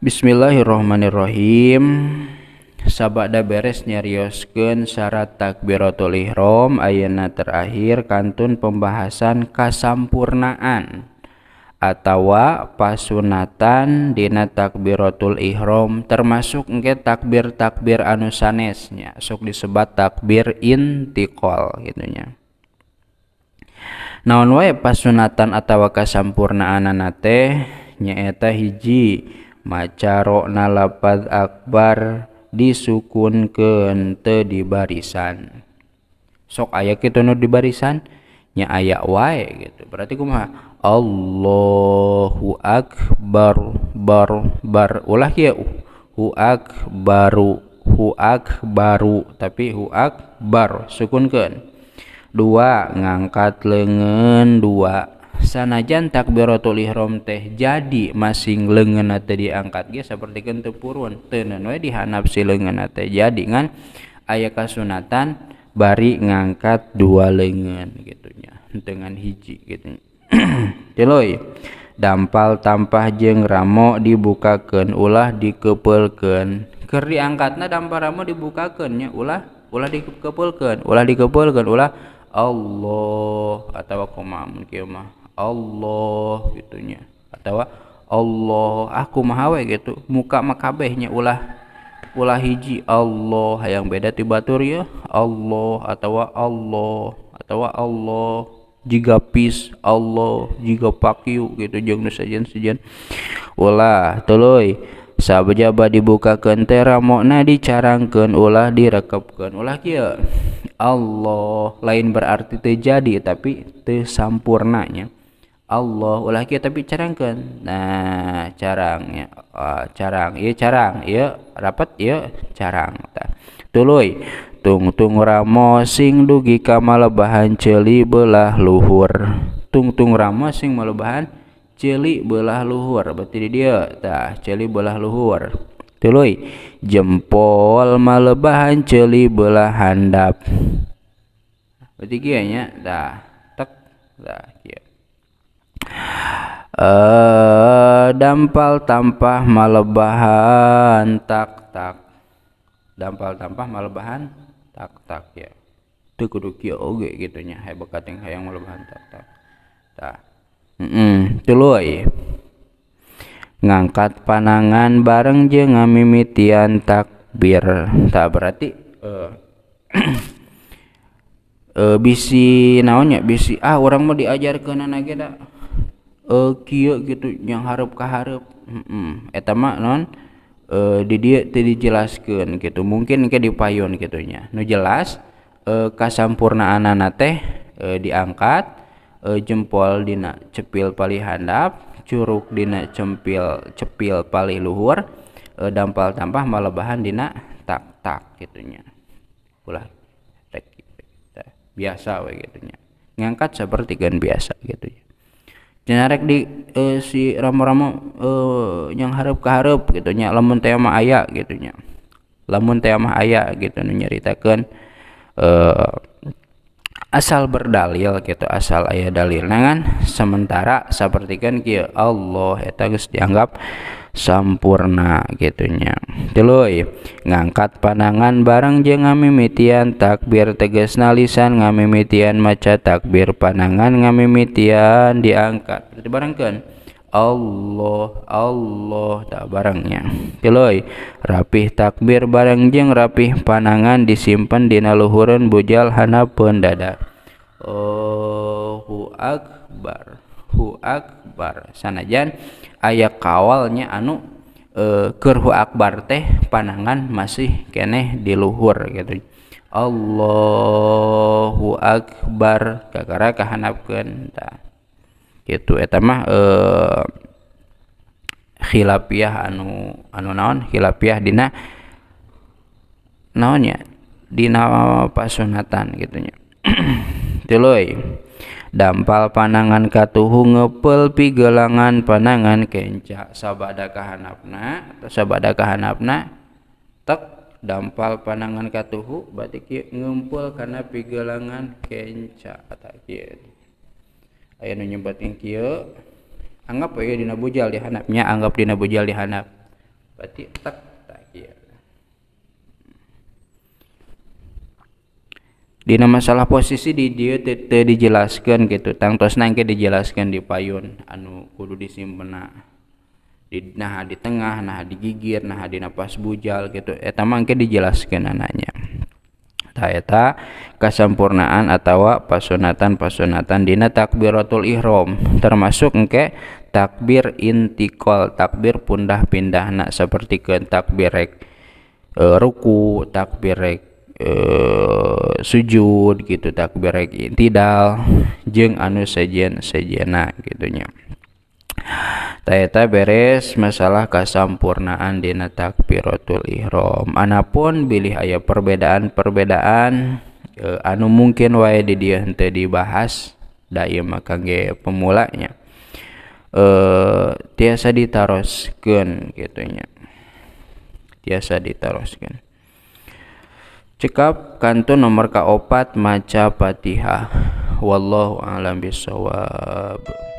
Bismillahirrohmanirrohim sabada beres nyariosken syarat takbiratul ihram ayana terakhir kantun pembahasan kasampurnaan atawa pasunatan dina takbiratul ihram termasuk engke takbir-takbir anu sanesnya sok disebat takbir intiqol gitunya naon wae pasunatan atawa kasampurnaan teh nyaeta hiji macarokna lapad akbar disukunkan te di barisan sok ayak kita nu di barisan nya ayak wae gitu berarti kumaha Allahu akbar bar bar ulah ya hu akbaru hu akbaru tapi hu akbar sukunkan dua ngangkat lengan dua sanajan takbiratul ihram teh jadi masing lengan teh diangkat ge seperti kenteu purun teuneun we dihanap si lengan teh jadi ngan aya kasunatan bari ngangkat dua lengan gitunya dengan hiji gitu Tiloy dampal tampah jeng ramo dibukakan ulah dikepelkan ker diangkatnya dampal ramo dibukakannya ulah ulah dikepelkan ulah dikepelkan ulah Allah atau kumamun kieu mah Allah gitunya atau Allah aku mahawe gitu muka makabehnya ulah ulah hiji Allah yang beda tiba tur ya Allah atau Allah atau Allah jika pis Allah jika pakiu gitu jangan sejen sejen ulah ulah tuluy sabjaba dibuka kentera mokna dicarangkan ulah direkepkan ulah kia Allah lain berarti terjadi tapi tersampurnanya Allah ulah kita kan nah carangnya uh, ah, carang iya carang iya rapat iya carang ta. tung tung ramo sing dugi kamal lebahan celi belah luhur tung tung ramo sing malubahan celi belah luhur berarti dia tak celi belah luhur tuloy jempol malebahan celi belah handap berarti kianya nya tak tek tah Eh, dampal tampah malebahan tak tak dampal tampah malebahan tak tak ya itu kudu kio ya, oge gitu nya hai bekating hayang malebahan tak tak tuh mm -mm, ngangkat panangan bareng je ngamimitian takbir tak berarti uh, uh, bisi naonnya bisi ah orang mau diajar ke nana geda uh, eh, kio gitu yang harap keharap mm -mm. etama non uh, di dia tadi dijelaskan gitu mungkin ke dipayon gitunya nu jelas uh, eh, kasampurnaan anak teh uh, diangkat uh, jempol dina cepil paling handap curug dina cempil cepil paling luhur uh, dampal tampah malebahan dina tak tak gitunya ulah biasa we gitunya ngangkat seperti kan biasa gitunya dinarek di uh, si ramo-ramo uh, yang harap keharap gitu nya lamun teh mah aya gitu nya lamun teh mah aya gitu nu nyaritakeun uh, eh, asal berdalil gitu asal aya dalil nah kan sementara kan kieu Allah eta geus dianggap sampurna gitunya teluy ngangkat panangan bareng je ngamimitian takbir tegas nalisan ngamimitian maca takbir panangan ngamimitian diangkat dibarengkan Allah Allah tak barangnya teluy rapih takbir barang jeng rapih pandangan disimpan di naluhuran bujal hana pendada Allahu Akbar hu akbar sanajan aya kawalnya anu e, kerhu akbar teh panangan masih keneh di luhur gitu Allahu akbar kakara kahanapkeun tah gitu eta mah e, anu anu naon hilapia dina naonnya dina pasunatan gitunya tiloy dampal panangan katuhu ngepel pi panangan kenca sabada kahanapna atau sabada kahanapna tek dampal panangan katuhu berarti kieu karena kana pigelangan kenca atau kia aya nu kia anggap aya dina bujal dihanapnya anggap dina bujal dihanap berarti tek Dina masalah posisi di dia tete dijelaskan gitu tang tos nangke dijelaskan di payun anu kudu disimpen nah. di nah di tengah nah di gigir nah di napas bujal gitu eta mangke dijelaskan anaknya taeta kesempurnaan atau pasunatan pasunatan dina takbiratul ihram termasuk engke takbir intikol takbir pundah nak seperti ke takbir rek e, ruku takbir rek eh sujud gitu tak beregitidal jeng anu sejen sejena gitunya Tata beres masalah kasamurnaan ditak pirotulihrom manapun pilih aya perbedaan-perbedaan eh, anu mungkin way di diaente dibahas Day maka G pemulanya eh tiasa diarosken gitunyaasa diaroskan Cekap kantun nomor kaopat maca Fatihah. Wallahu a'lam bisawab